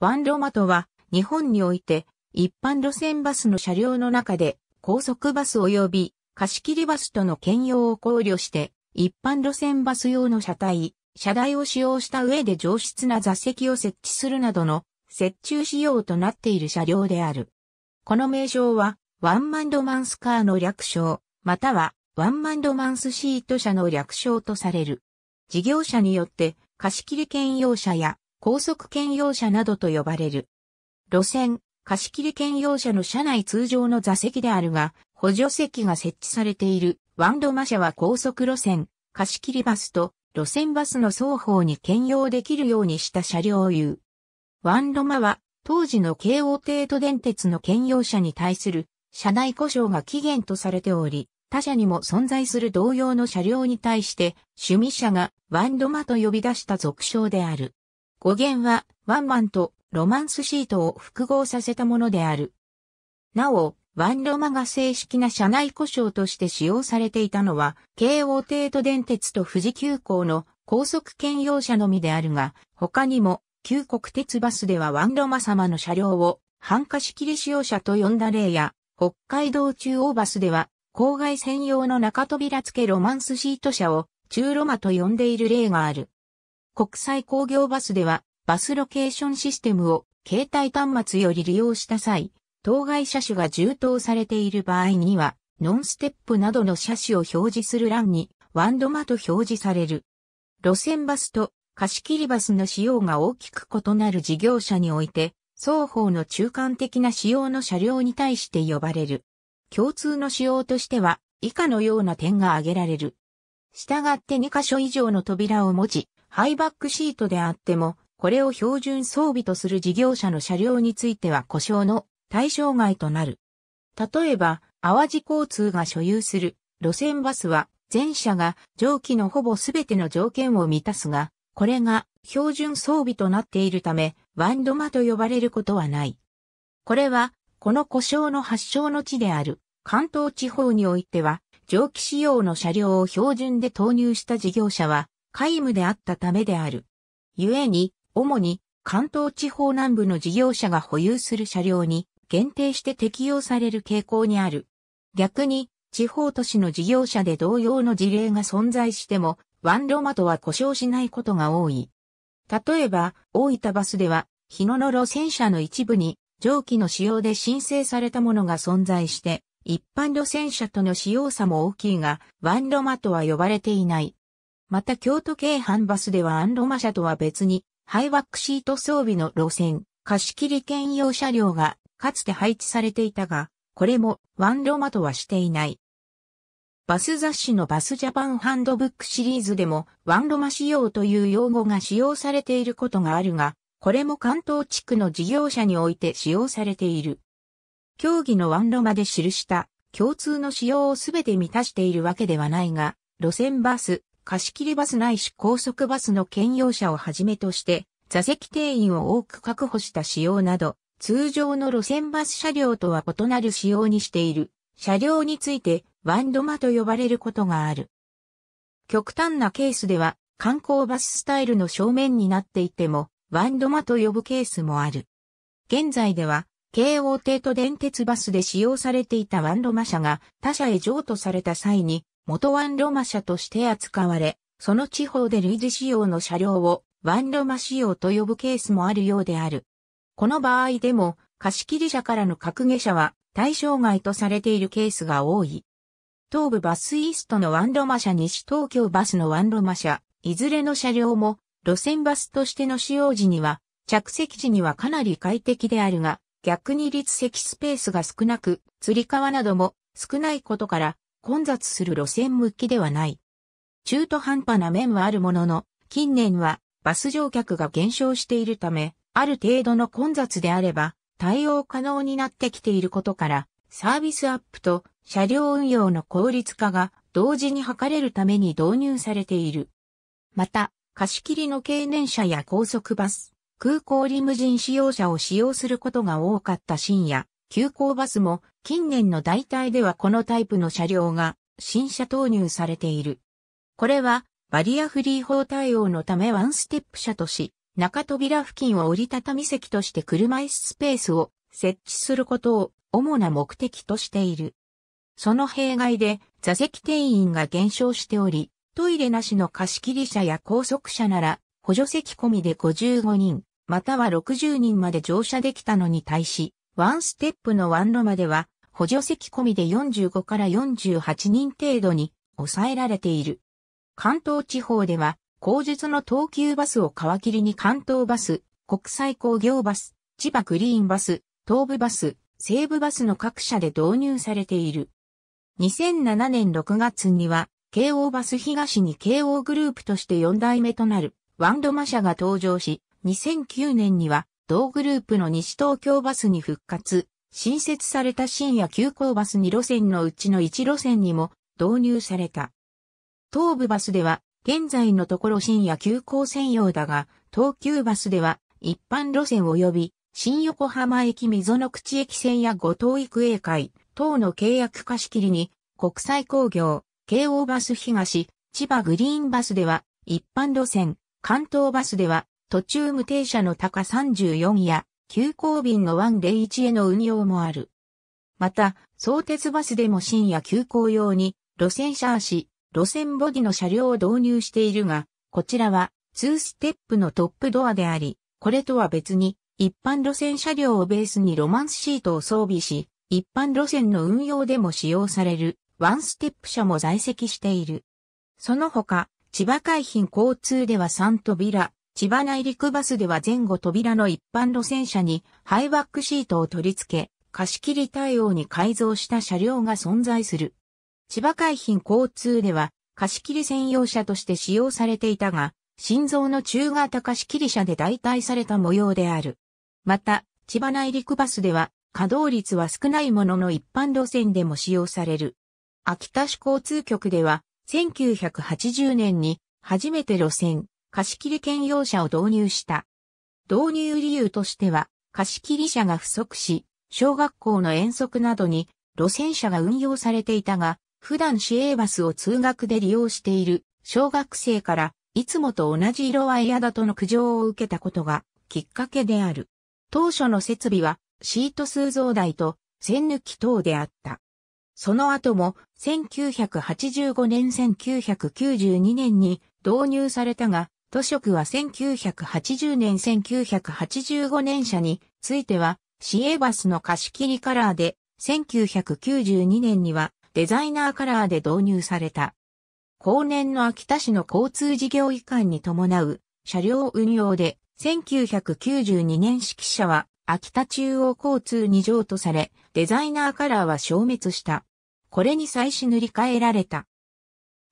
ワンロマとは、日本において、一般路線バスの車両の中で、高速バス及び貸切バスとの兼用を考慮して、一般路線バス用の車体、車台を使用した上で上質な座席を設置するなどの設置仕様となっている車両である。この名称は、ワンマンドマンスカーの略称、または、ワンマンドマンスシート車の略称とされる。事業者によって、貸切兼用車や高速兼用車などと呼ばれる。路線、貸切兼用車の車内通常の座席であるが、補助席が設置されているワンドマ車は高速路線、貸切バスと路線バスの双方に兼用できるようにした車両を言う。ワンドマは当時の京王帝都電鉄の兼用車に対する車内故障が起源とされており、他社にも存在する同様の車両に対して、趣味車がワンドマと呼び出した俗称である。語源はワンマンとロマンスシートを複合させたものである。なお、ワンロマが正式な車内故障として使用されていたのは、京王帝都電鉄と富士急行の高速兼用車のみであるが、他にも、旧国鉄バスではワンロマ様の車両を、半貸し切り使用車と呼んだ例や、北海道中央バスでは、郊外専用の中扉付けロマンスシート車を、中ロマと呼んでいる例がある。国際工業バスでは、バスロケーションシステムを携帯端末より利用した際、当該車種が充当されている場合には、ノンステップなどの車種を表示する欄に、ワンドマと表示される。路線バスと貸切バスの仕様が大きく異なる事業者において、双方の中間的な仕様の車両に対して呼ばれる。共通の仕様としては、以下のような点が挙げられる。従って2箇所以上の扉を持ち、ハイバックシートであっても、これを標準装備とする事業者の車両については故障の対象外となる。例えば、淡路交通が所有する路線バスは、全車が上記のほぼ全ての条件を満たすが、これが標準装備となっているため、ワンドマと呼ばれることはない。これは、この故障の発祥の地である関東地方においては、蒸気仕様の車両を標準で投入した事業者は、皆無であったためである。故に、主に関東地方南部の事業者が保有する車両に限定して適用される傾向にある。逆に、地方都市の事業者で同様の事例が存在しても、ワンロマとは故障しないことが多い。例えば、大分バスでは、日野の路線車の一部に、蒸気の使用で申請されたものが存在して、一般路線車との使用差も大きいが、ワンロマとは呼ばれていない。また京都京阪バスではアンロマ車とは別に、ハイワックシート装備の路線、貸切兼用車両がかつて配置されていたが、これもワンロマとはしていない。バス雑誌のバスジャパンハンドブックシリーズでもワンロマ仕様という用語が使用されていることがあるが、これも関東地区の事業者において使用されている。競技のワンロマで記した共通の仕様をすべて満たしているわけではないが、路線バス、貸し切りバスないし高速バスの兼用車をはじめとして、座席定員を多く確保した仕様など、通常の路線バス車両とは異なる仕様にしている。車両について、ワンドマと呼ばれることがある。極端なケースでは、観光バススタイルの正面になっていても、ワンドマと呼ぶケースもある。現在では、京王帝都電鉄バスで使用されていたワンドマ車が他社へ譲渡された際に、元ワンロマ車として扱われ、その地方で類似仕様の車両をワンロマ仕様と呼ぶケースもあるようである。この場合でも、貸切車からの格下車は対象外とされているケースが多い。東部バスイーストのワンロマ車西東京バスのワンロマ車、いずれの車両も路線バスとしての使用時には、着席時にはかなり快適であるが、逆に立席スペースが少なく、釣り革なども少ないことから、混雑する路線向きではない。中途半端な面はあるものの、近年はバス乗客が減少しているため、ある程度の混雑であれば対応可能になってきていることから、サービスアップと車両運用の効率化が同時に図れるために導入されている。また、貸し切りの経年車や高速バス、空港リムジン使用車を使用することが多かった深夜、急行バスも近年の代替ではこのタイプの車両が新車投入されている。これはバリアフリー法対応のためワンステップ車とし、中扉付近を折りたたみ席として車椅子スペースを設置することを主な目的としている。その弊害で座席定員が減少しており、トイレなしの貸切車や高速車なら補助席込みで55人、または60人まで乗車できたのに対し、ワンステップのワンロマでは、補助席込みで45から48人程度に抑えられている。関東地方では、後述の東急バスを皮切りに関東バス、国際工業バス、千葉グリーンバス、東部バス、西部バスの各社で導入されている。2007年6月には、京王バス東に京王グループとして4代目となるワンドマ社が登場し、2009年には同グループの西東京バスに復活、新設された深夜急行バス2路線のうちの1路線にも導入された。東部バスでは、現在のところ深夜急行専用だが、東急バスでは、一般路線及び、新横浜駅溝の口駅線や五島育英会等の契約貸し切りに、国際工業、京王バス東、千葉グリーンバスでは、一般路線、関東バスでは、途中無停車の高34や、急行便の101への運用もある。また、相鉄バスでも深夜急行用に、路線車足、路線ボディの車両を導入しているが、こちらは、2ステップのトップドアであり、これとは別に、一般路線車両をベースにロマンスシートを装備し、一般路線の運用でも使用される、ワンステップ車も在籍している。その他、千葉海浜交通では3扉、千葉内陸バスでは前後扉の一般路線車にハイバックシートを取り付け、貸し切り対応に改造した車両が存在する。千葉海浜交通では貸し切り専用車として使用されていたが、心臓の中型貸切車で代替された模様である。また、千葉内陸バスでは稼働率は少ないものの一般路線でも使用される。秋田市交通局では1980年に初めて路線、貸切兼用車を導入した。導入理由としては、貸切車が不足し、小学校の遠足などに路線車が運用されていたが、普段市営バスを通学で利用している小学生から、いつもと同じ色は嫌だとの苦情を受けたことがきっかけである。当初の設備はシート数増大と線抜き等であった。その後も1985年1992年に導入されたが、都職は1980年1985年社については、シエバスの貸し切りカラーで、1992年にはデザイナーカラーで導入された。後年の秋田市の交通事業移管に伴う車両運用で、1992年式車は秋田中央交通に譲渡され、デザイナーカラーは消滅した。これに際し塗り替えられた。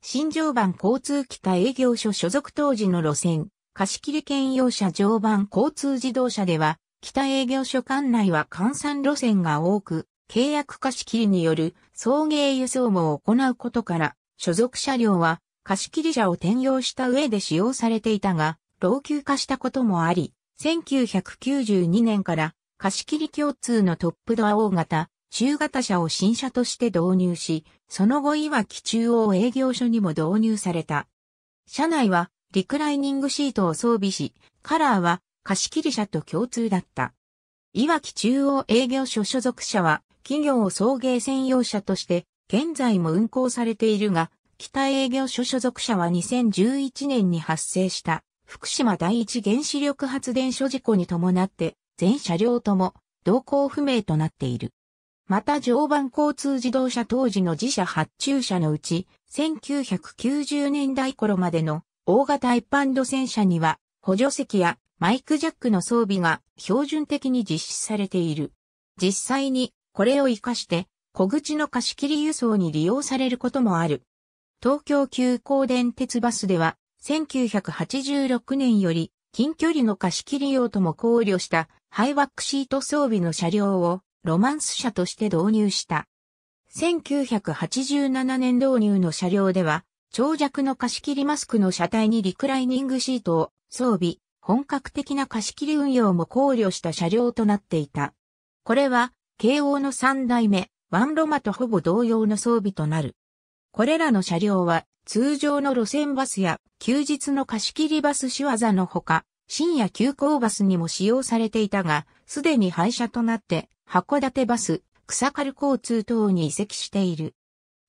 新常磐交通北営業所所属当時の路線、貸切兼用車常磐交通自動車では、北営業所管内は換算路線が多く、契約貸切による送迎輸送も行うことから、所属車両は貸切車を転用した上で使用されていたが、老朽化したこともあり、1992年から貸切共通のトップドア大型中型車を新車として導入し、その後いわき中央営業所にも導入された。車内はリクライニングシートを装備し、カラーは貸切車と共通だった。いわき中央営業所所属車は企業を送迎専用車として現在も運行されているが、北営業所所属車は2011年に発生した福島第一原子力発電所事故に伴って全車両とも動向不明となっている。また常磐交通自動車当時の自社発注車のうち、1990年代頃までの大型一般路線車には補助席やマイクジャックの装備が標準的に実施されている。実際にこれを活かして小口の貸し切り輸送に利用されることもある。東京急行電鉄バスでは1986年より近距離の貸し切り用とも考慮したハイワックシート装備の車両をロマンス車として導入した。1987年導入の車両では、長尺の貸し切りマスクの車体にリクライニングシートを装備、本格的な貸し切り運用も考慮した車両となっていた。これは、慶応の3代目、ワンロマとほぼ同様の装備となる。これらの車両は、通常の路線バスや休日の貸し切りバス仕業のほか、深夜急行バスにも使用されていたが、すでに廃車となって、函館バス、草軽交通等に移籍している。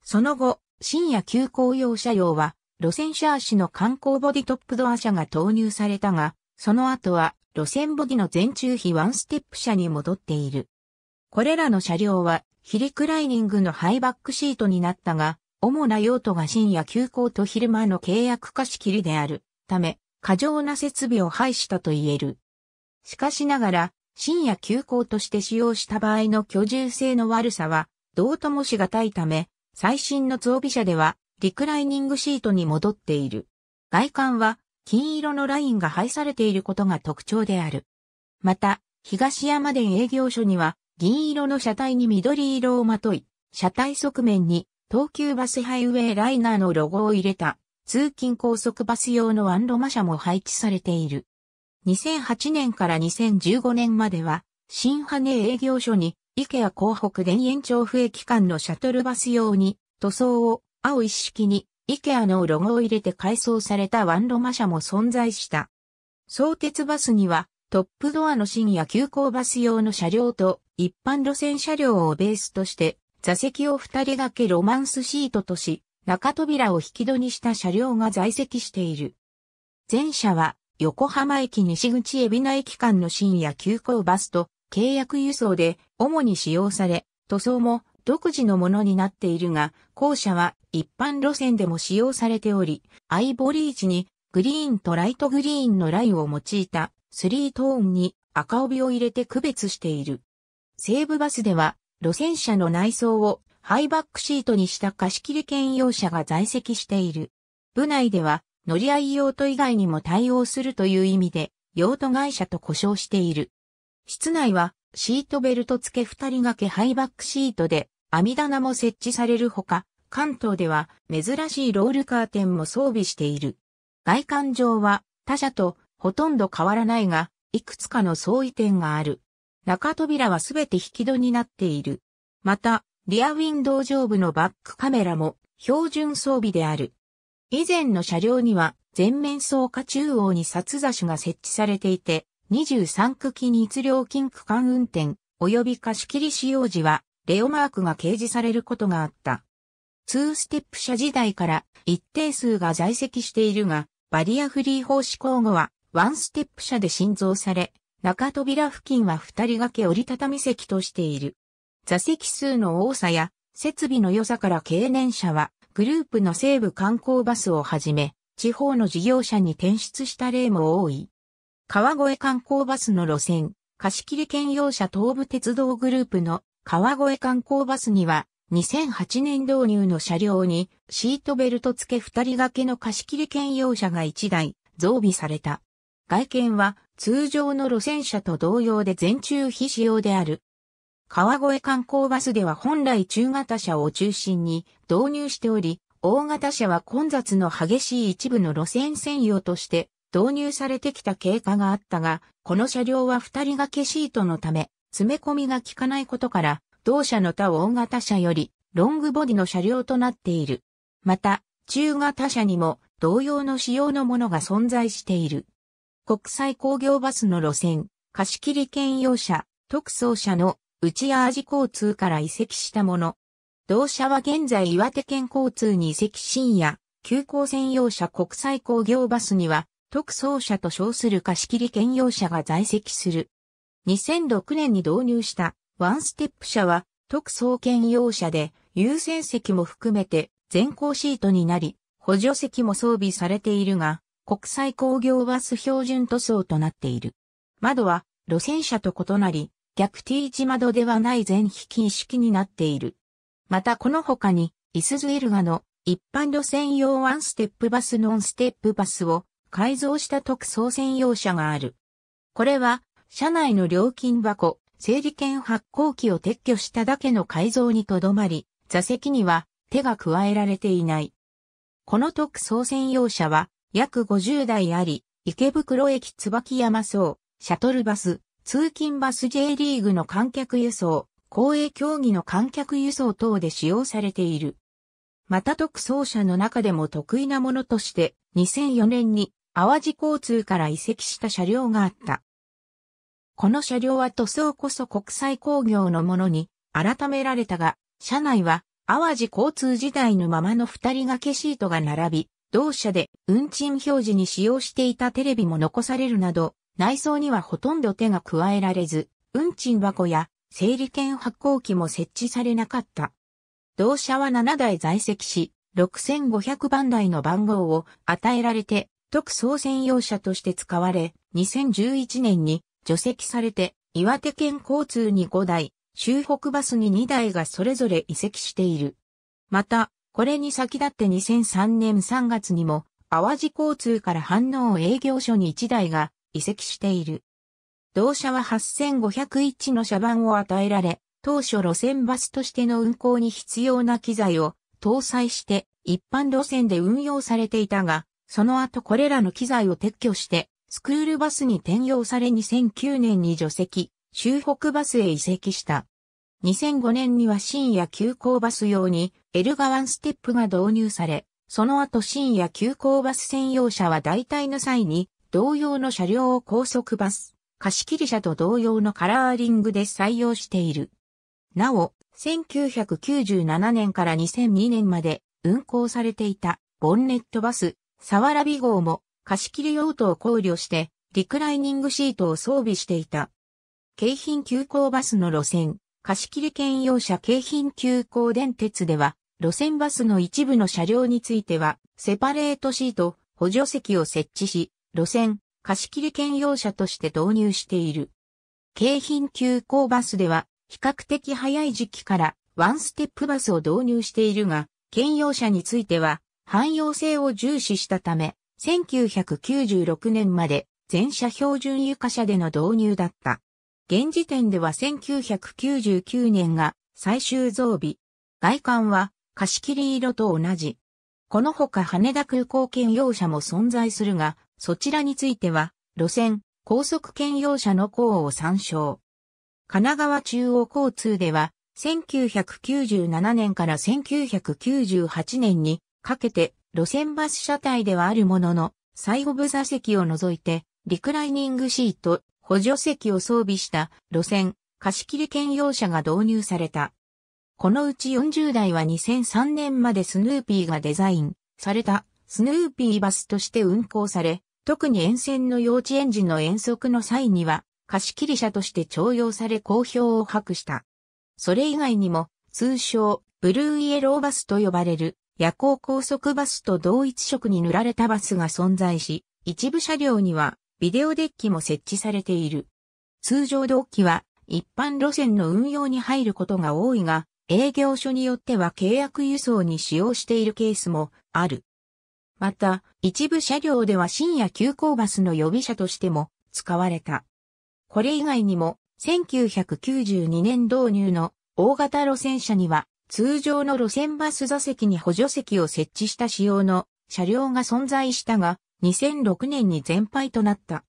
その後、深夜急行用車両は、路線シャーシの観光ボディトップドア車が投入されたが、その後は路線ボディの全中比ワンステップ車に戻っている。これらの車両はヒリクライニングのハイバックシートになったが、主な用途が深夜休校と昼間の契約貸し切りであるため、過剰な設備を廃したと言える。しかしながら、深夜休校として使用した場合の居住性の悪さは、どうともしがたいため、最新の増備車では、リクライニングシートに戻っている。外観は、金色のラインが配されていることが特徴である。また、東山田営業所には、銀色の車体に緑色をまとい、車体側面に東急バスハイウェイライナーのロゴを入れた通勤高速バス用のワンロマ車も配置されている。2008年から2015年までは、新羽根営業所に、池谷港北田園調布駅間のシャトルバス用に、塗装を青一式に、池谷のロゴを入れて改装されたワンロマ車も存在した。相鉄バスには、トップドアの深夜急行バス用の車両と、一般路線車両をベースとして、座席を二人掛けロマンスシートとし、中扉を引き戸にした車両が在籍している。前者は横浜駅西口海老名駅間の深夜急行バスと契約輸送で主に使用され、塗装も独自のものになっているが、後者は一般路線でも使用されており、アイボリー地にグリーンとライトグリーンのラインを用いたスリートーンに赤帯を入れて区別している。西武バスでは路線車の内装をハイバックシートにした貸切兼用車が在籍している。部内では乗り合い用途以外にも対応するという意味で用途会社と呼称している。室内はシートベルト付け二人掛けハイバックシートで網棚も設置されるほか、関東では珍しいロールカーテンも装備している。外観上は他社とほとんど変わらないが、いくつかの相違点がある。中扉はすべて引き戸になっている。また、リアウィンドウ上部のバックカメラも標準装備である。以前の車両には全面装下中央に札座しが設置されていて、23区記日料金区間運転及び貸し切り使用時はレオマークが掲示されることがあった。2ステップ車時代から一定数が在籍しているが、バリアフリー法施行後は1ステップ車で新造され、中扉付近は2人掛け折りたたみ席としている。座席数の多さや設備の良さから経年者はグループの西部観光バスをはじめ、地方の事業者に転出した例も多い。川越観光バスの路線、貸切兼用車東部鉄道グループの川越観光バスには、2008年導入の車両にシートベルト付け2人掛けの貸切兼用車が1台増備された。外見は通常の路線車と同様で全中非仕様である。川越観光バスでは本来中型車を中心に導入しており、大型車は混雑の激しい一部の路線専用として導入されてきた経過があったが、この車両は二人掛けシートのため、詰め込みが効かないことから、同社の他大型車よりロングボディの車両となっている。また、中型車にも同様の仕様のものが存在している。国際工業バスの路線、貸切兼用車、特装車の内屋味交通から移籍したもの。同社は現在岩手県交通に移籍深夜、急行専用車国際工業バスには、特装車と称する貸切兼用車が在籍する。2006年に導入したワンステップ車は特装兼用車で優先席も含めて全校シートになり、補助席も装備されているが、国際工業バス標準塗装となっている。窓は路線車と異なり、逆 T 字窓ではない全飛機式になっている。またこの他に、イスズエルガの一般路線用ワンステップバスノンステップバスを改造した特装専用車がある。これは、車内の料金箱、整理券発行機を撤去しただけの改造にとどまり、座席には手が加えられていない。この特装専用車は約50台あり、池袋駅椿山荘、シャトルバス、通勤バス J リーグの観客輸送、公営競技の観客輸送等で使用されている。また特走車の中でも得意なものとして、2004年に淡路交通から移籍した車両があった。この車両は塗装こそ国際工業のものに改められたが、車内は淡路交通時代のままの二人掛けシートが並び、同社で運賃表示に使用していたテレビも残されるなど、内装にはほとんど手が加えられず、運賃箱や整理券発行機も設置されなかった。同社は7台在籍し、6500番台の番号を与えられて、特総専用車として使われ、2011年に除籍されて、岩手県交通に5台、周北バスに2台がそれぞれ移籍している。また、これに先立って2003年3月にも、淡路交通から反応営業所に1台が移籍している。同社は8501の車番を与えられ、当初路線バスとしての運行に必要な機材を搭載して一般路線で運用されていたが、その後これらの機材を撤去してスクールバスに転用され2009年に除籍、州北バスへ移籍した。2005年には深夜急行バス用にエルガワンステップが導入され、その後深夜急行バス専用車は代替の際に同様の車両を高速バス、貸切車と同様のカラーリングで採用している。なお、1997年から2002年まで運行されていたボンネットバス、サワラビ号も貸切用途を考慮してリクライニングシートを装備していた。京浜急行バスの路線、貸切兼用車京浜急行電鉄では、路線バスの一部の車両については、セパレートシート、補助席を設置し、路線、貸切兼用車として導入している。京浜急行バスでは、比較的早い時期からワンステップバスを導入しているが、兼用車については、汎用性を重視したため、1996年まで全車標準床車での導入だった。現時点では1999年が最終増備。外観は貸し切り色と同じ。このほか羽田空港兼用車も存在するが、そちらについては、路線、高速兼用車の項を参照。神奈川中央交通では、1997年から1998年にかけて路線バス車体ではあるものの、最後部座席を除いて、リクライニングシート、補助席を装備した路線、貸切兼用車が導入された。このうち40台は2003年までスヌーピーがデザインされたスヌーピーバスとして運行され、特に沿線の幼稚園児の遠足の際には、貸切者として徴用され好評を博した。それ以外にも、通称、ブルーイエローバスと呼ばれる、夜行高速バスと同一色に塗られたバスが存在し、一部車両には、ビデオデッキも設置されている。通常同期は、一般路線の運用に入ることが多いが、営業所によっては契約輸送に使用しているケースもある。また、一部車両では深夜急行バスの予備車としても使われた。これ以外にも、1992年導入の大型路線車には、通常の路線バス座席に補助席を設置した仕様の車両が存在したが、2006年に全廃となった。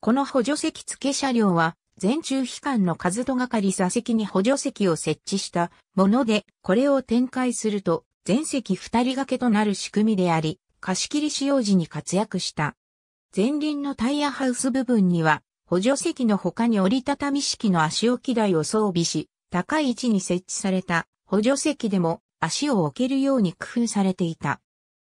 この補助席付け車両は、全中機関の数とがかり座席に補助席を設置したもので、これを展開すると、全席二人掛けとなる仕組みであり、貸切使用時に活躍した。前輪のタイヤハウス部分には、補助席の他に折りたたみ式の足置き台を装備し、高い位置に設置された補助席でも足を置けるように工夫されていた。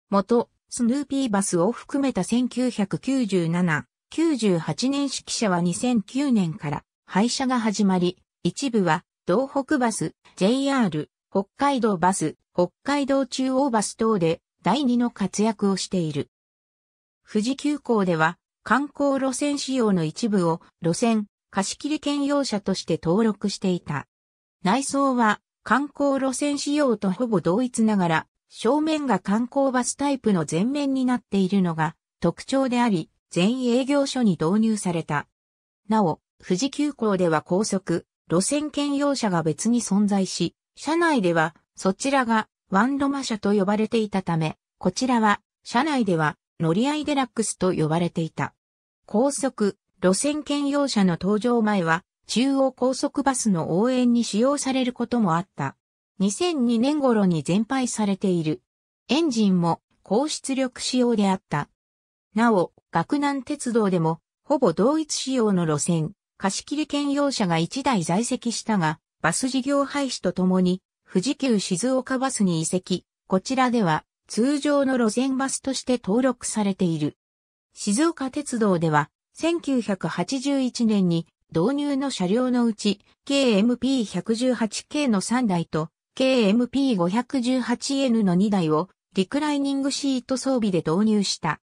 元、スヌーピーバスを含めた1997、98年式車は2009年から廃車が始まり、一部は東北バス、JR、北海道バス、北海道中央バス等で第二の活躍をしている。富士急行では観光路線仕様の一部を路線貸切兼用車として登録していた。内装は観光路線仕様とほぼ同一ながら正面が観光バスタイプの前面になっているのが特徴であり、全営業所に導入された。なお、富士急行では高速、路線兼用車が別に存在し、車内ではそちらがワンロマ車と呼ばれていたため、こちらは、車内では、乗り合いデラックスと呼ばれていた。高速、路線兼用車の登場前は、中央高速バスの応援に使用されることもあった。2002年頃に全廃されている。エンジンも高出力仕様であった。なお、学南鉄道でも、ほぼ同一仕様の路線、貸切兼用車が1台在籍したが、バス事業廃止とともに、富士急静岡バスに移籍。こちらでは通常の路線バスとして登録されている。静岡鉄道では1981年に導入の車両のうち KMP118 系の3台と KMP518N の2台をリクライニングシート装備で導入した。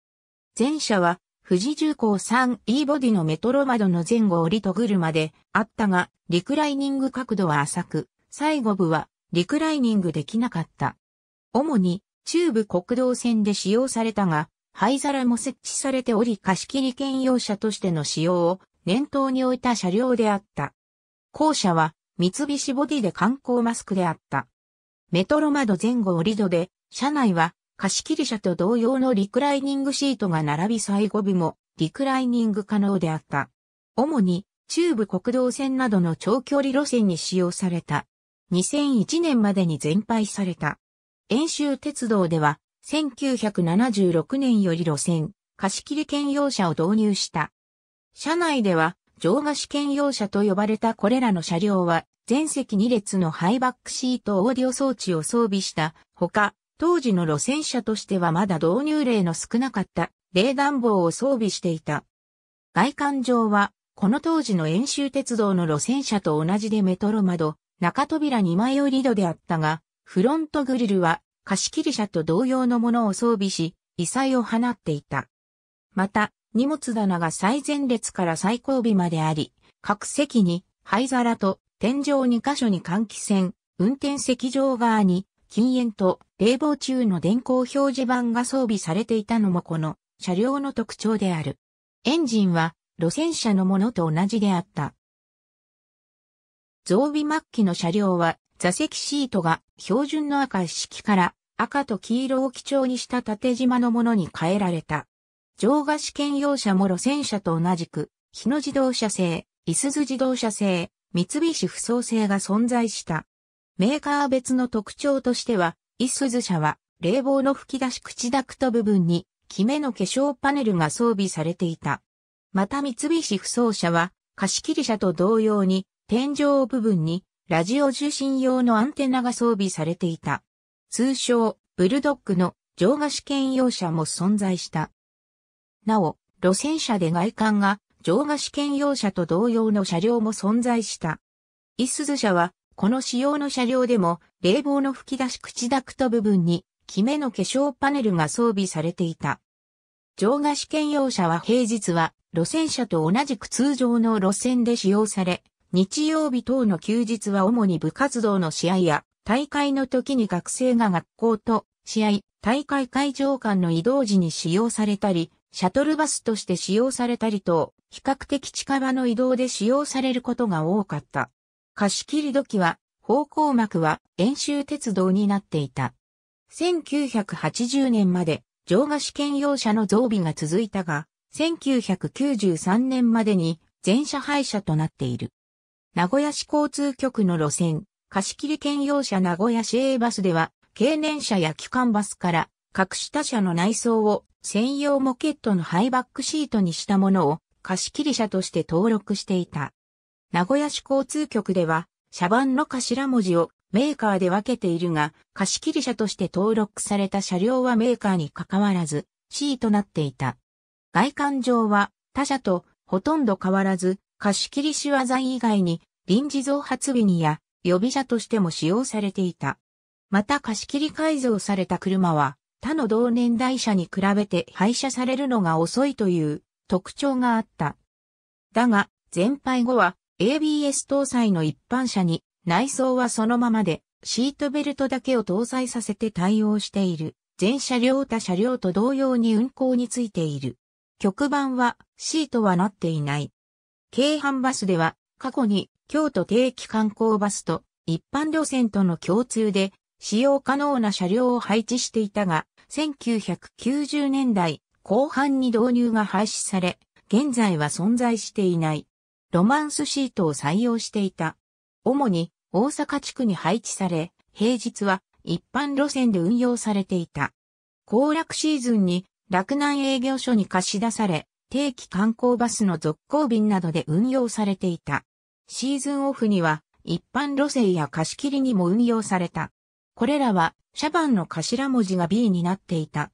前者は富士重工 3E ボディのメトロ窓の前後折りと車であったが、リクライニング角度は浅く、最後部はリクライニングできなかった。主に中部国道線で使用されたが、灰皿も設置されており貸切兼用車としての使用を念頭に置いた車両であった。後者は三菱ボディで観光マスクであった。メトロ窓前後折戸で、車内は貸切車と同様のリクライニングシートが並び最後部もリクライニング可能であった。主に中部国道線などの長距離路線に使用された2001年までに全廃された。遠州鉄道では、1976年より路線、貸切兼用車を導入した。車内では、上貸子兼用車と呼ばれたこれらの車両は、全席2列のハイバックシートオーディオ装置を装備した、ほか、当時の路線車としてはまだ導入例の少なかった、冷暖房を装備していた。外観上は、この当時の遠州鉄道の路線車と同じでメトロ窓、中扉2枚折り戸であったが、フロントグリルは貸切車と同様のものを装備し、異彩を放っていた。また、荷物棚が最前列から最後尾まであり、各席に灰皿と天井2箇所に換気扇、運転席上側に禁煙と冷房中の電光表示板が装備されていたのもこの車両の特徴である。エンジンは路線車のものと同じであった。増備末期の車両は座席シートが標準の赤式から赤と黄色を基調にした縦縞のものに変えられた。上下試験用車も路線車と同じく、日野自動車製、いすゞ自動車製、三菱不走製が存在した。メーカー別の特徴としては、いすゞ車は冷房の吹き出し口ダクト部分に、キメの化粧パネルが装備されていた。また三菱不走車は、貸切車と同様に、天井部分にラジオ受信用のアンテナが装備されていた。通称、ブルドックの上下試験用車も存在した。なお、路線車で外観が上下試験用車と同様の車両も存在した。イスズ社は、この仕様の車両でも冷房の吹き出し口ダクト部分に、キメの化粧パネルが装備されていた。上下試験用車は平日は路線車と同じく通常の路線で使用され、日曜日等の休日は主に部活動の試合や大会の時に学生が学校と試合、大会会場間の移動時に使用されたり、シャトルバスとして使用されたりと、比較的近場の移動で使用されることが多かった。貸し切り時は、方向幕は遠習鉄道になっていた。1980年まで乗賀試験用車の増備が続いたが、1993年までに全車廃車となっている。名古屋市交通局の路線、貸切兼用車名古屋市営バスでは、経年車や機関バスから、各他車の内装を専用モケットのハイバックシートにしたものを貸切車として登録していた。名古屋市交通局では、車番の頭文字をメーカーで分けているが、貸切車として登録された車両はメーカーに関わらず、C となっていた。外観上は他社とほとんど変わらず、貸切手話罪以外に臨時増発日にや予備車としても使用されていた。また貸切改造された車は他の同年代車に比べて廃車されるのが遅いという特徴があった。だが、全廃後は ABS 搭載の一般車に内装はそのままでシートベルトだけを搭載させて対応している。全車両他車両と同様に運行についている。局番はシートはなっていない。京阪バスでは、過去に京都定期観光バスと一般路線との共通で使用可能な車両を配置していたが、1990年代後半に導入が廃止され、現在は存在していない。ロマンスシートを採用していた。主に大阪地区に配置され、平日は一般路線で運用されていた。行楽シーズンに洛南営業所に貸し出され、定期観光バスの続行便などで運用されていた。シーズンオフには一般路線や貸し切りにも運用された。これらはシャバンの頭文字が B になっていた。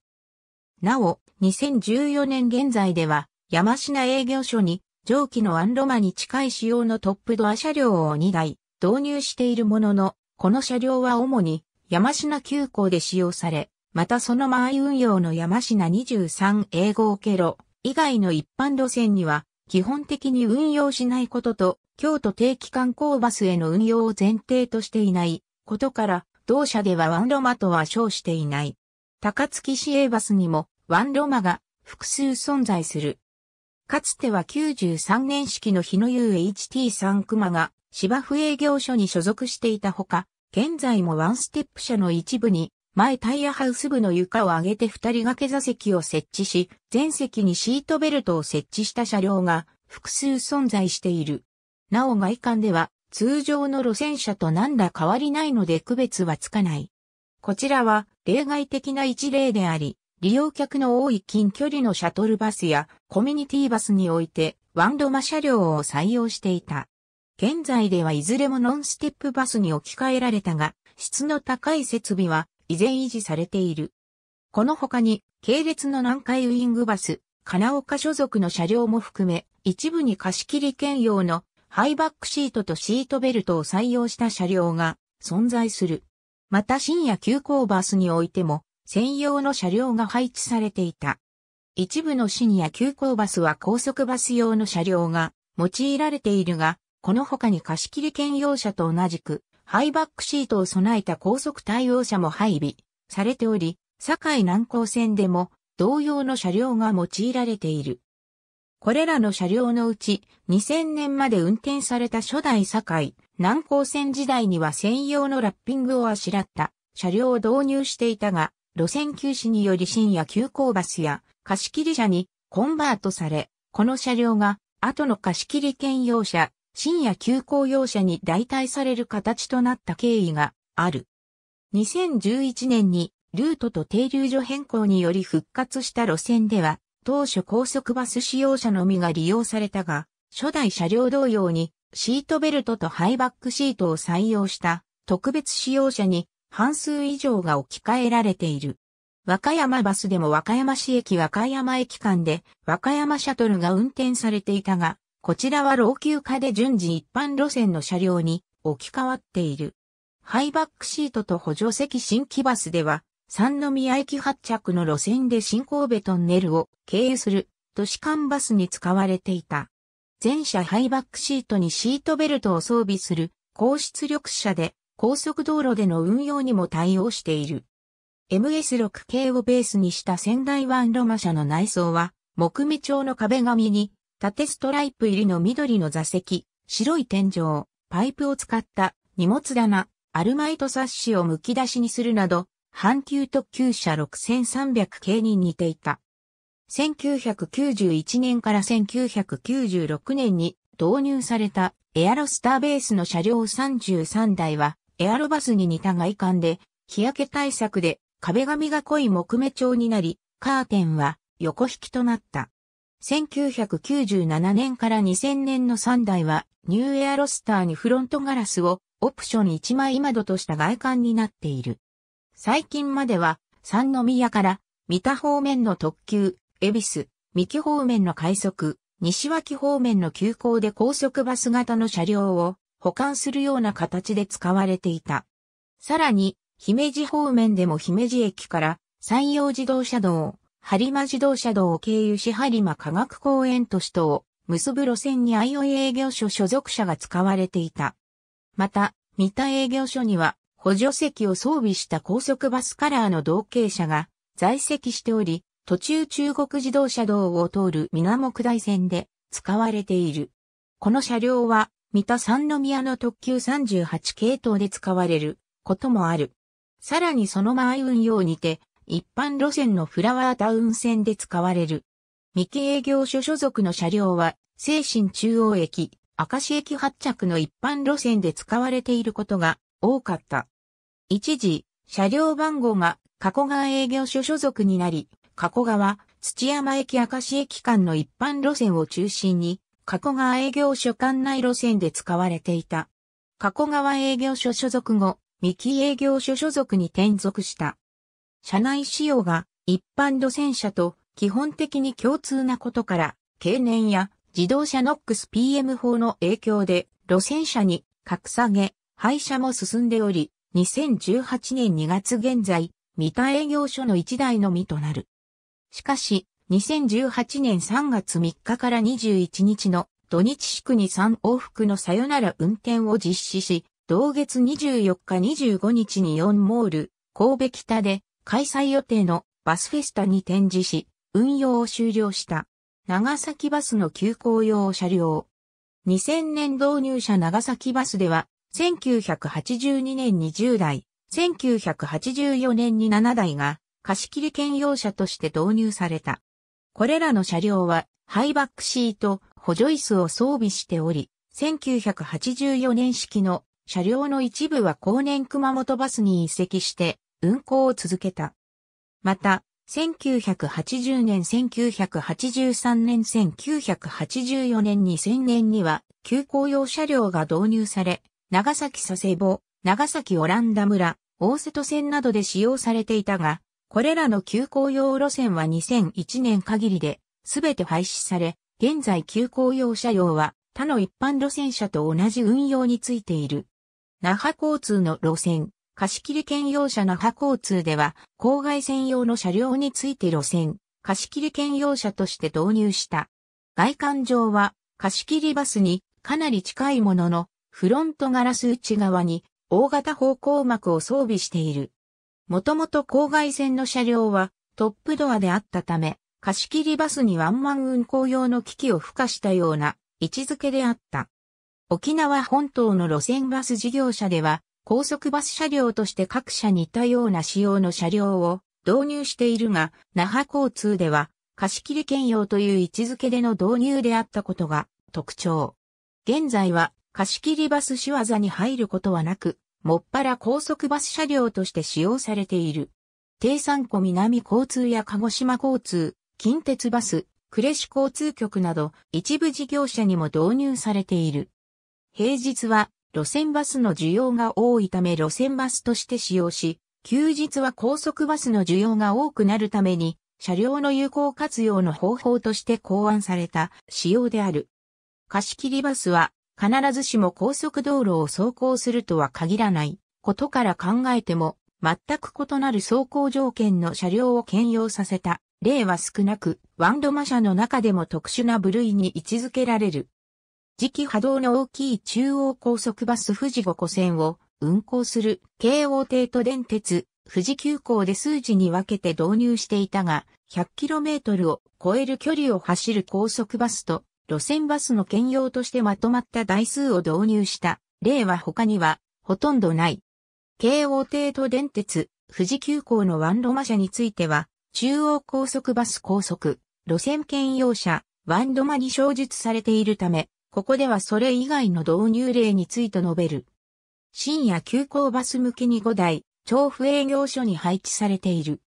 なお、2014年現在では山品営業所に上記のアンロマに近い仕様のトップドア車両を2台導入しているものの、この車両は主に山品急行で使用され、またその前運用の山品23英号経路、以外の一般路線には基本的に運用しないことと、京都定期観光バスへの運用を前提としていないことから、同社ではワンロマとは称していない。高槻市営バスにもワンロマが複数存在する。かつては93年式の日の湯 HT3 熊が芝生営業所に所属していたほか、現在もワンステップ社の一部に前タイヤハウス部の床を上げて二人掛け座席を設置し、全席にシートベルトを設置した車両が複数存在している。なお外観では通常の路線車と何ら変わりないので区別はつかない。こちらは例外的な一例であり、利用客の多い近距離のシャトルバスやコミュニティバスにおいてワンドマ車両を採用していた。現在ではいずれもノンステップバスに置き換えられたが、質の高い設備は依然維持されている。この他に、系列の南海ウイングバス、金岡所属の車両も含め、一部に貸し切り兼用のハイバックシートとシートベルトを採用した車両が存在する。また深夜急行バスにおいても専用の車両が配置されていた。一部の深夜急行バスは高速バス用の車両が用いられているが、この他に貸し切り兼用車と同じくハイバックシートを備えた高速対応車も配備されており、堺南高線でも同様の車両が用いられている。これらの車両のうち2000年まで運転された初代堺南高線時代には専用のラッピングをあしらった車両を導入していたが、路線休止により深夜急行バスや貸切車にコンバートされ、この車両が後の貸切兼用車深夜急行用車に代替される形となった経緯がある。2011年にルートと停留所変更により復活した路線では、当初高速バス使用者のみが利用されたが、初代車両同様にシートベルトとハイバックシートを採用した特別使用者に半数以上が置き換えられている。和歌山バスでも和歌山市駅和歌山駅間で和歌山シャトルが運転されていたが、こちらは老朽化で順次一般路線の車両に置き換わっている。ハイバックシートと補助席新木バスでは、三宮駅発着の路線で新神戸トンネルを経由する都市間バスに使われていた。全車ハイバックシートにシートベルトを装備する高出力車で高速道路での運用にも対応している。MS6 系をベースにした仙台湾ロマ車の内装は木目調の壁紙に縦ストライプ入りの緑の座席、白い天井、パイプを使った荷物棚、アルマイトサッシを剥き出しにするなど、阪急特急車6300系に似ていた。1991年から1996年に導入されたエアロスターベースの車両33台はエアロバスに似た外観で日焼け対策で壁紙が濃い木目調になりカーテンは横引きとなった。1997年から2000年の3台は、ニューエアロスターにフロントガラスをオプション1枚窓とした外観になっている。最近までは、三宮から、三田方面の特急、恵比寿、三木方面の快速、西脇方面の急行で高速バス型の車両を保管するような形で使われていた。さらに、姫路方面でも姫路駅から山陽自動車道、播磨自動車道を経由し播磨科学公園都市とを結ぶ路線に IO 営業所所属者が使われていた。また、三田営業所には補助席を装備した高速バスカラーの同系車が在籍しており、途中中国自動車道を通る水下大線で使われている。この車両は三田三宮の特急38系統で使われることもある。さらにその前運用にて一般路線のフラワータウン線で使われる。三木営業所所属の車両は、精神中央駅、明石駅発着の一般路線で使われていることが多かった。一時、車両番号が加古川営業所所属になり、加古川、土山駅明石駅間の一般路線を中心に、加古川営業所管内路線で使われていた。加古川営業所所属後、三木営業所所属に転属した。車内仕様が一般路線車と基本的に共通なことから、経年や自動車ノックス PM 法の影響で路線車に格下げ、廃車も進んでおり、2018年2月現在、三田営業所の1台のみとなる。しかし、2018年3月3日から21日の土日祝に3往復のさよなら運転を実施し、同月24日25日に4モール、神戸北で開催予定のバスフェスタに展示し、運用を終了した。長崎バスの急行用車両。2000年導入車長崎バスでは、1982年に10台、1984年に7台が貸切兼用車として導入された。これらの車両はハイバックシート、補助椅子を装備しており、1984年式の車両の一部は後年熊本バスに移籍して運行を続けた。また、1980年、1983年、1984年、2000年には、急行用車両が導入され、長崎佐世保、長崎オランダ村、大瀬戸線などで使用されていたが、これらの急行用路線は2001年限りで、すべて廃止され、現在急行用車両は、他の一般路線車と同じ運用についている。那覇交通の路線、貸切兼用車那覇交通では、郊外専用の車両について路線、貸切兼用車として導入した。外観上は、貸切バスにかなり近いものの、フロントガラス内側に大型方向膜を装備している。もともと郊外線の車両はトップドアであったため、貸切バスにワンマン運行用の機器を付加したような位置づけであった。沖縄本島の路線バス事業者では、高速バス車両として各社に似たような仕様の車両を導入しているが、那覇交通では貸切兼用という位置づけでの導入であったことが特徴。現在は貸切バス仕業に入ることはなく、もっぱら高速バス車両として使用されている。低山湖南交通や鹿児島交通、近鉄バス、呉市交通局など一部事業者にも導入されている。平日は路線バスの需要が多いため路線バスとして使用し、休日は高速バスの需要が多くなるために、車両の有効活用の方法として考案された仕様である。貸切バスは必ずしも高速道路を走行するとは限らないことから考えても全く異なる走行条件の車両を兼用させた例は少なくワンドマ車の中でも特殊な部類に位置づけられる。磁気波動の大きい中央高速バス富士五湖線を運行する京王帝都電鉄富士急行で数時に分けて導入していたが、100km を超える距離を走る高速バスと路線バスの兼用としてまとまった台数を導入した例は他にはほとんどない。京王帝都電鉄富士急行のワンロマ車については、中央高速バス高速、路線兼用車、ワンロマに小述されているため、ここではそれ以外の導入例について述べる。深夜急行バス向けに5台、調布営業所に配置されている。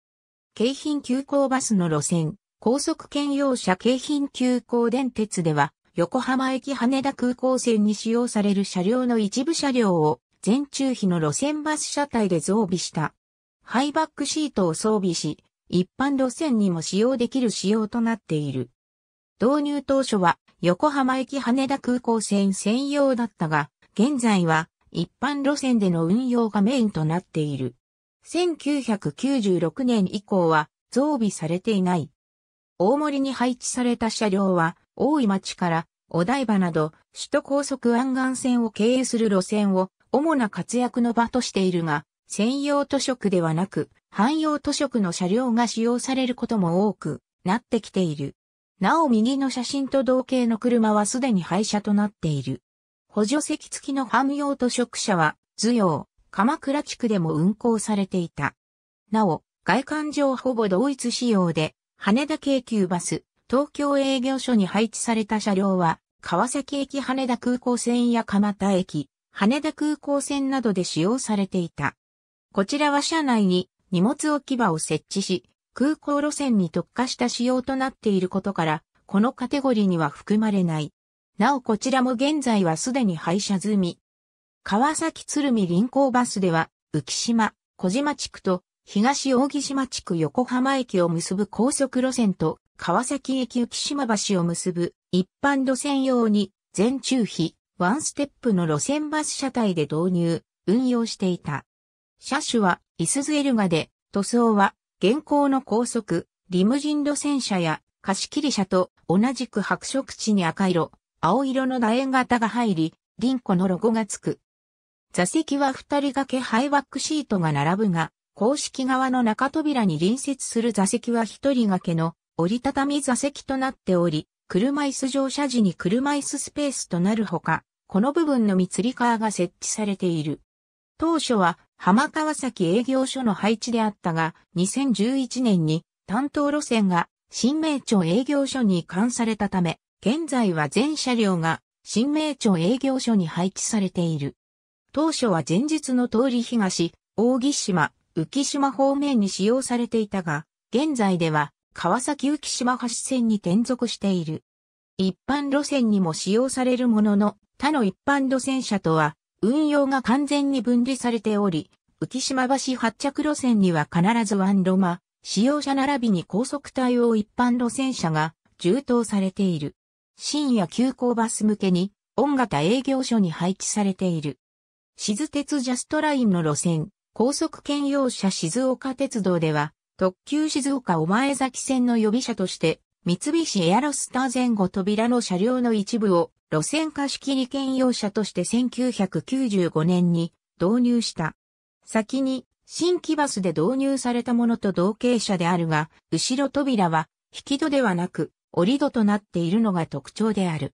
京浜急行バスの路線、高速兼用車京浜急行電鉄では、横浜駅羽田空港線に使用される車両の一部車両を、全中比の路線バス車体で増備した。ハイバックシートを装備し、一般路線にも使用できる仕様となっている。導入当初は横浜駅羽田空港線専用だったが、現在は一般路線での運用がメインとなっている。1996年以降は増備されていない。大森に配置された車両は、大井町からお台場など首都高速湾岸線を経由する路線を主な活躍の場としているが、専用図書区ではなく、汎用図書区の車両が使用されることも多くなってきている。なお右の写真と同型の車はすでに廃車となっている。補助席付きのハム用と食車は、図用、鎌倉地区でも運行されていた。なお、外観上ほぼ同一仕様で、羽田京急バス、東京営業所に配置された車両は、川崎駅羽田空港線や蒲田駅、羽田空港線などで使用されていた。こちらは車内に荷物置き場を設置し、空港路線に特化した仕様となっていることから、このカテゴリーには含まれない。なおこちらも現在はすでに廃車済み。川崎鶴見臨港バスでは、浮島、小島地区と東扇島地区横浜駅を結ぶ高速路線と川崎駅浮島橋を結ぶ一般路線用に全中比ワンステップの路線バス車体で導入、運用していた。車種はイスズエルガで、塗装は現行の高速、リムジン路線車や貸切車と同じく白色地に赤色、青色の楕円型が入り、リンコのロゴがつく。座席は二人掛けハイワックシートが並ぶが、公式側の中扉に隣接する座席は一人掛けの折りたたみ座席となっており、車椅子乗車時に車椅子スペースとなるほか、この部分の密つりーが設置されている。当初は浜川崎営業所の配置であったが、2011年に担当路線が新名町営業所に移管されたため、現在は全車両が新名町営業所に配置されている。当初は前日の通り東、大木島、浮島方面に使用されていたが、現在では川崎浮島橋線に転属している。一般路線にも使用されるものの、他の一般路線車とは運用が完全に分離されており、浮島橋発着路線には必ずワンロマ、使用者並びに高速対応一般路線車が充当されている。深夜急行バス向けに、音型営業所に配置されている。静鉄ジャストラインの路線、高速兼用車静岡鉄道では、特急静岡お前崎線の予備車として、三菱エアロスター前後扉の車両の一部を路線貸し切り兼用車として1995年に導入した。先に新規バスで導入されたものと同型車であるが、後ろ扉は引き戸ではなく折り戸となっているのが特徴である。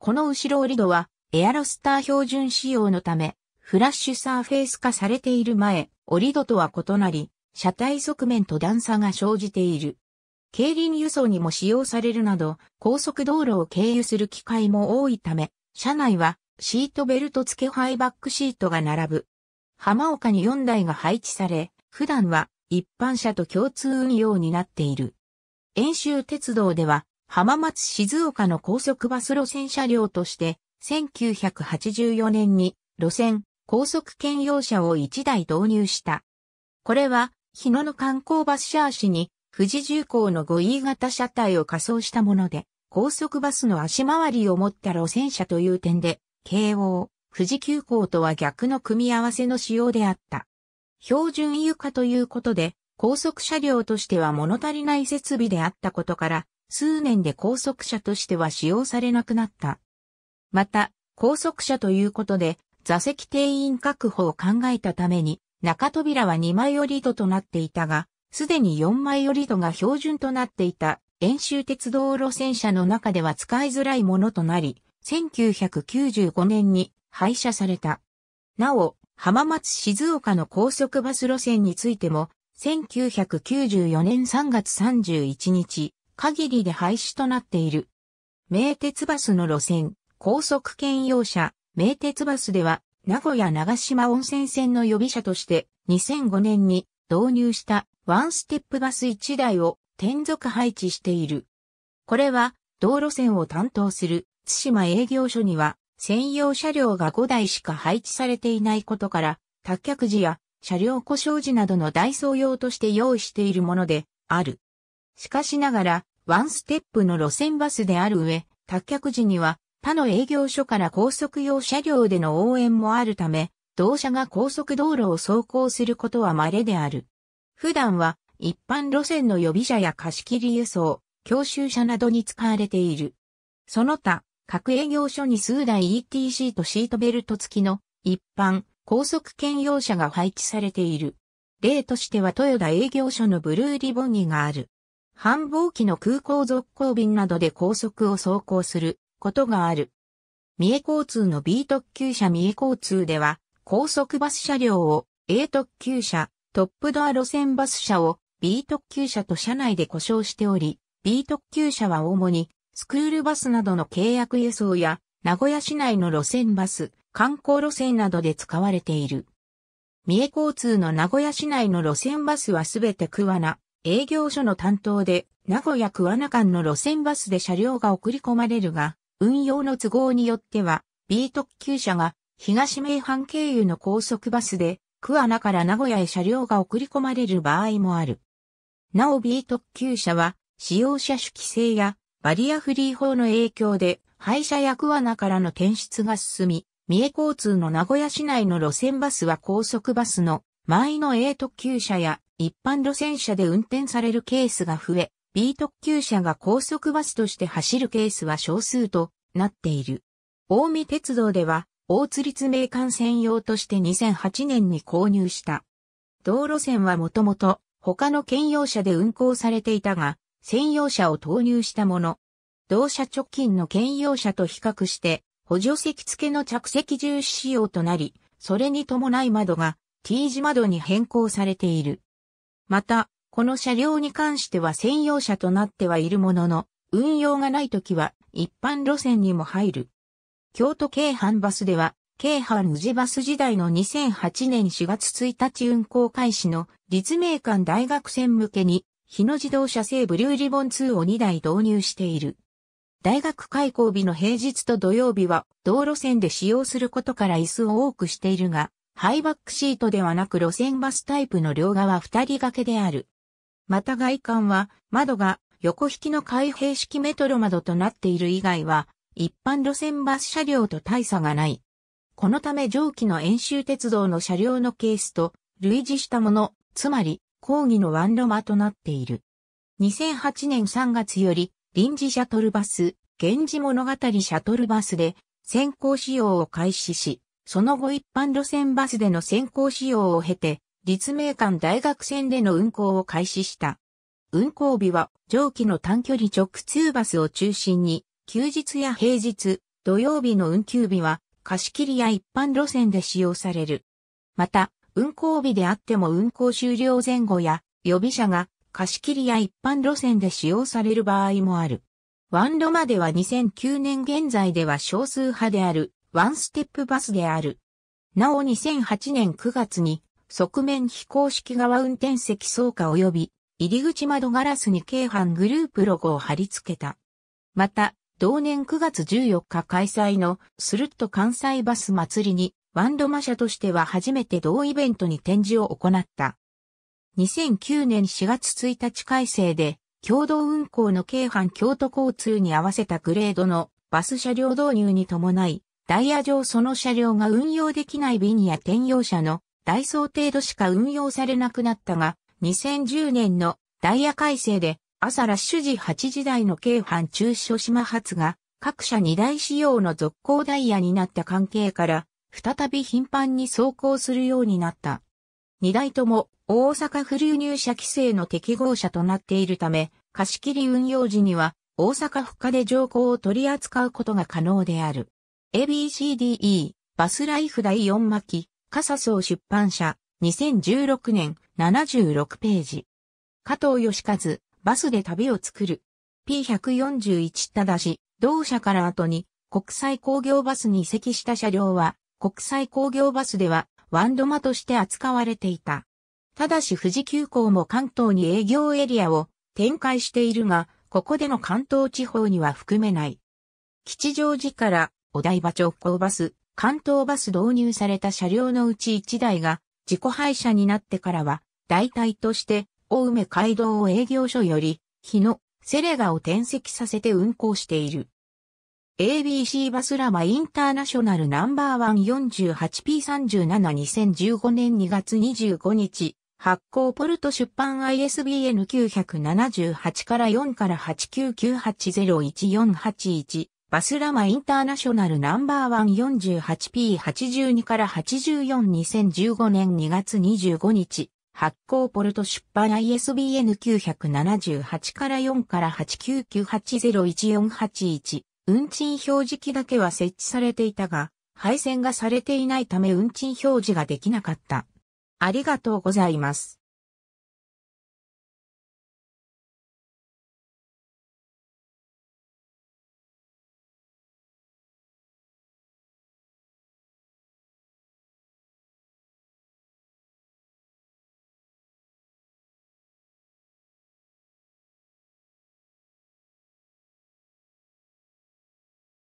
この後ろ折り戸はエアロスター標準仕様のため、フラッシュサーフェイス化されている前、折り戸とは異なり、車体側面と段差が生じている。競輪輸送にも使用されるなど、高速道路を経由する機会も多いため、車内はシートベルト付けハイバックシートが並ぶ。浜岡に4台が配置され、普段は一般車と共通運用になっている。遠州鉄道では、浜松静岡の高速バス路線車両として、1984年に路線、高速兼用車を1台導入した。これは、日野の観光バスシャーシに富士重工の 5E 型車体を仮装したもので、高速バスの足回りを持った路線車という点で、慶応、富士急行とは逆の組み合わせの仕様であった。標準床ということで、高速車両としては物足りない設備であったことから、数年で高速車としては使用されなくなった。また、高速車ということで、座席定員確保を考えたために、中扉は2枚折り戸となっていたが、すでに4枚折り戸が標準となっていた遠州鉄道路線車の中では使いづらいものとなり、1995年に廃車された。なお、浜松静岡の高速バス路線についても、1994年3月31日、限りで廃止となっている。名鉄バスの路線、高速兼用車、名鉄バスでは、名古屋長島温泉線の予備車として、2005年に導入したワンステップバス1台を転属配置している。これは道路線を担当する津島営業所には専用車両が5台しか配置されていないことから、脱却時や車両故障時などの代走用として用意しているものである。しかしながら、ワンステップの路線バスである上、脱却時には他の営業所から高速用車両での応援もあるため、同社が高速道路を走行することは稀である。普段は一般路線の予備車や貸切輸送、教習車などに使われている。その他、各営業所に数台 ETC とシートベルト付きの一般高速兼用車が配置されている。例としては豊田営業所のブルーリボンにがある。繁忙期の空港続行便などで高速を走行することがある。三重交通の B 特急車三重交通では高速バス車両を A 特急車トップドア路線バス車を B 特急車と車内で故障しており、B 特急車は主にスクールバスなどの契約輸送や名古屋市内の路線バス、観光路線などで使われている。三重交通の名古屋市内の路線バスはすべて桑名、営業所の担当で、名古屋桑名間の路線バスで車両が送り込まれるが、運用の都合によっては、B 特急車が東名阪経由の高速バスで、桑名から名古屋へ車両が送り込まれる場合もある。なお B 特急車は、使用車種規制やバリアフリー法の影響で、廃車や桑名からの転出が進み、三重交通の名古屋市内の路線バスは高速バスの前の A 特急車や一般路線車で運転されるケースが増え、B 特急車が高速バスとして走るケースは少数となっている。大見鉄道では大津立命館専用として2008年に購入した。道路線はもともと他の兼用車で運行されていたが、専用車を投入したもの。同社直近の兼用車と比較して、補助席付けの着席重視仕様となり、それに伴い窓が T 字窓に変更されている。また、この車両に関しては専用車となってはいるものの、運用がないときは一般路線にも入る。京都京阪バスでは、京阪宇治バス時代の2008年4月1日運行開始の立命館大学線向けに、日野自動車製ブリューリボン2を2台導入している。大学開校日の平日と土曜日は道路線で使用することから椅子を多くしているが、ハイバックシートではなく路線バスタイプの両側二人掛けである。また外観は窓が横引きの開閉式メトロ窓となっている以外は一般路線バス車両と大差がない。このため上記の演習鉄道の車両のケースと類似したもの、つまり、講義のワンロマとなっている。2008年3月より、臨時シャトルバス、源氏物語シャトルバスで、先行使用を開始し、その後一般路線バスでの先行使用を経て、立命館大学線での運行を開始した。運行日は、上記の短距離直通バスを中心に、休日や平日、土曜日の運休日は貸し切りや一般路線で使用される。また、運行日であっても運行終了前後や予備車が貸し切りや一般路線で使用される場合もある。ワンロまでは2009年現在では少数派であるワンステップバスである。なお2008年9月に側面非公式側運転席倉庫及び入り口窓ガラスに京阪グループロゴを貼り付けた。また、同年9月14日開催のスルッと関西バス祭りにワンドマ社としては初めて同イベントに展示を行った。2009年4月1日改正で共同運行の京阪京都交通に合わせたグレードのバス車両導入に伴い、ダイヤ上その車両が運用できない便や転用車のダイソー程度しか運用されなくなったが、2010年のダイヤ改正で朝ラッシュ時8時台の京阪中書島発が各社2台仕様の続行ダイヤになった関係から再び頻繁に走行するようになった。2台とも大阪不流入社規制の適合車となっているため貸し切り運用時には大阪府下で乗降を取り扱うことが可能である。ABCDE バスライフ第4巻笠荘出版社2016年76ページ加藤義和バスで旅を作る。P141 ただし、同社から後に国際工業バスに移籍した車両は、国際工業バスではワンドマとして扱われていた。ただし富士急行も関東に営業エリアを展開しているが、ここでの関東地方には含めない。吉祥寺からお台場直行バス、関東バス導入された車両のうち1台が自己廃車になってからは、代替として大梅街道営業所より、日野、セレガを転籍させて運行している。ABC バスラマインターナショナルナンバーワン4 8 p 3 7 2 0 1 5年2月25日、発行ポルト出版 ISBN 978から4から899801481バスラマインターナショナルナンバーワン4 8 p 8 2から842015年2月25日発行ポルト出版 ISBN 978から4から899801481。運賃表示機だけは設置されていたが、配線がされていないため運賃表示ができなかった。ありがとうございます。